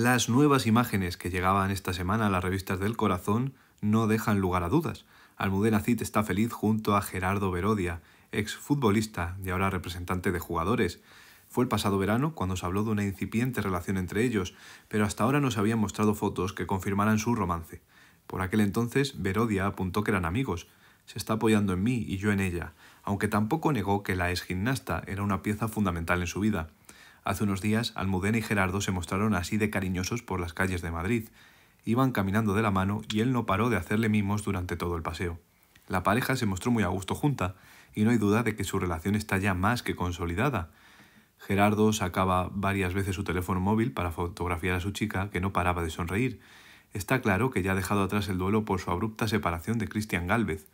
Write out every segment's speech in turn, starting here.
Las nuevas imágenes que llegaban esta semana a las revistas del corazón no dejan lugar a dudas. Almudena Cid está feliz junto a Gerardo Berodia, ex futbolista y ahora representante de jugadores. Fue el pasado verano cuando se habló de una incipiente relación entre ellos, pero hasta ahora no se habían mostrado fotos que confirmaran su romance. Por aquel entonces, Berodia apuntó que eran amigos. Se está apoyando en mí y yo en ella, aunque tampoco negó que la ex gimnasta era una pieza fundamental en su vida. Hace unos días, Almudena y Gerardo se mostraron así de cariñosos por las calles de Madrid. Iban caminando de la mano y él no paró de hacerle mimos durante todo el paseo. La pareja se mostró muy a gusto junta, y no hay duda de que su relación está ya más que consolidada. Gerardo sacaba varias veces su teléfono móvil para fotografiar a su chica, que no paraba de sonreír. Está claro que ya ha dejado atrás el duelo por su abrupta separación de Cristian Gálvez.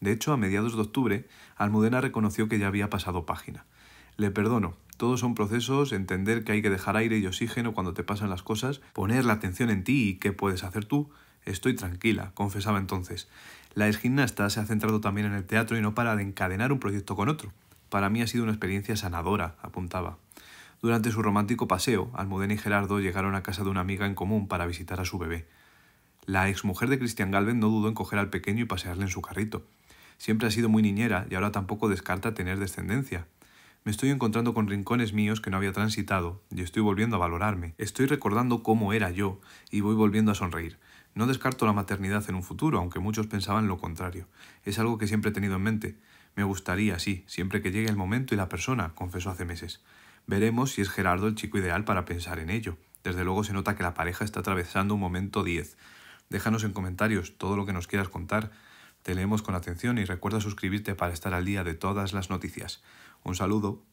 De hecho, a mediados de octubre, Almudena reconoció que ya había pasado página. Le perdono, todos son procesos, entender que hay que dejar aire y oxígeno cuando te pasan las cosas, poner la atención en ti y qué puedes hacer tú. Estoy tranquila, confesaba entonces. La ex gimnasta se ha centrado también en el teatro y no para de encadenar un proyecto con otro. Para mí ha sido una experiencia sanadora, apuntaba. Durante su romántico paseo, Almudena y Gerardo llegaron a casa de una amiga en común para visitar a su bebé. La exmujer de Cristian Galvez no dudó en coger al pequeño y pasearle en su carrito. Siempre ha sido muy niñera y ahora tampoco descarta tener descendencia. Me estoy encontrando con rincones míos que no había transitado y estoy volviendo a valorarme. Estoy recordando cómo era yo y voy volviendo a sonreír. No descarto la maternidad en un futuro, aunque muchos pensaban lo contrario. Es algo que siempre he tenido en mente. Me gustaría, sí, siempre que llegue el momento y la persona, confesó hace meses. Veremos si es Gerardo el chico ideal para pensar en ello. Desde luego se nota que la pareja está atravesando un momento 10. Déjanos en comentarios todo lo que nos quieras contar te leemos con atención y recuerda suscribirte para estar al día de todas las noticias. Un saludo.